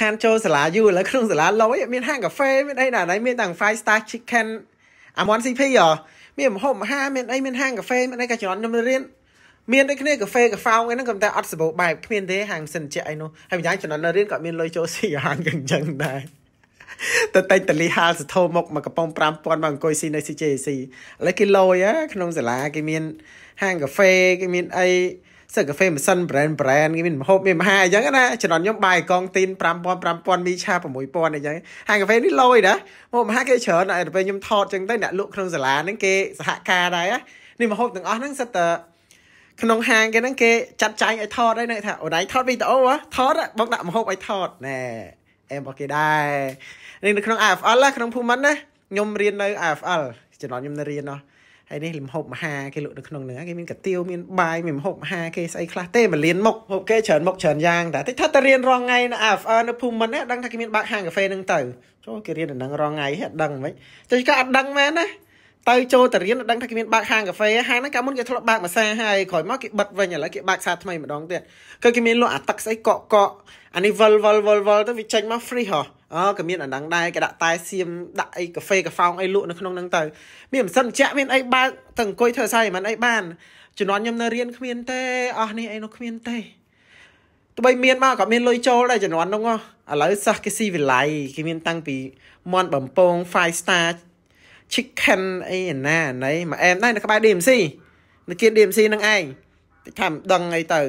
ខានចូលសាលាយូរឥឡូវក្នុងសាលាឡូយមានហាងកាហ្វេមានអីណាណៃមានទាំង five star chicken អាមន CP ហ៎មានម្ហូបអាហារមានអីមានហាងកាហ្វេមានអីក៏ច្រើនខ្ញុំរៀនមានដូចគ្នាកាហ្វេកាហ្វោងអីហ្នឹងក៏តែអត់សម្បូរបែបគ្មានទេហាងសិនជាអីនោះហើយម្យ៉ាងចំណត់នៅរៀនក៏មានលុយចូលស៊ីហាងអញ្ចឹងដែរតែតែតលីហាលសធោមកមកកំប៉ុង5000មកអង្គុយស៊ីនៅ CJC ឥឡូវគេលយក្នុងសាលាគេមាន ហាងកាហ្វេគេមានអីសិកាហ្វេម៉ាសិន brand brand គេមានម្ហូបមានមហាអញ្ចឹងណាចំណត់ខ្ញុំបាយកងទីន5000 5000មីឆា6000អញ្ចឹងហាងកាហ្វេនេះលយណាម្ហូបមហាគេច្រើនតែពេលខ្ញុំថតអញ្ចឹងទៅអ្នកលក់ក្នុងសាលាហ្នឹងគេសហការដែរនេះម្ហូបទាំងអស់ហ្នឹងសិតតែក្នុងហាងគេហ្នឹងគេចាត់ចែងឲ្យថតហើយថាអូនឯងថតវីដេអូថតបងដាក់ម្ហូបឲ្យថតណែអែមរបស់គេដែរនេះនៅក្នុង AFL ក្នុងភូមិមិនណាខ្ញុំរៀននៅ AFL ចំណត់ខ្ញុំនៅរៀនណោះហើយនេះលំហូបមហាគេលក់នៅក្នុងហ្នឹងគេមានកាទៀវមានបាយមានលំហូបមហាគេស្អីខ្លះទេមួយលានមុខហូបគេច្រើនមុខច្រើនយ៉ាងតែតិចថាតរៀនរងថ្ងៃនៅ AFR នៅភូមិមិនដឹងថាគេមានបើកហាងកាហ្វេហ្នឹងទៅចូលគេរៀនដល់ហ្នឹងរងថ្ងៃហេអត់ដឹងហ្មងចុះគេអត់ដឹងមែនណាទៅចូលតរៀនដឹងថាគេមានបើកហាងកាហ្វេហាងហ្នឹងកាលមុនគេធ្លាប់បើកមួយសាហើយក្រោយមកគេបិទវិញឥឡូវគេបើកសាថ្មីម្ដងទៀតគឺគេមានលក់អាទឹកស្អីកក់កក់អានេះវល់វល់វល់វល់ទៅវាចេញមក free ហ៎អើក៏មានអាហ្នឹងដែរគេដាក់តែសៀមដាក់អីកាហ្វេកាហ្វោងអីលក់នៅក្នុងហ្នឹងទៅមានមិនសិនជាក់មានអីបើកទៅអង្គុយធ្វើស្អីមិនអីបានជំនាន់ខ្ញុំនៅរៀនគ្មានទេអស់នេះអីនោះគ្មានទេទោះបីមានមកក៏មានលុយចូលដែរជំនាន់ហ្នឹងឥឡូវសិស្សគេស៊ីវិល័យគេមានតាំងពីមន់បំពង5 star chicken អីណាណៃមួយអែមដែរនៅក្បែរ DMC នៅគៀន DMC ហ្នឹងឯងតែថាមិនដឹងអីទៅ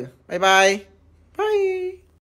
បាយបាយបាយ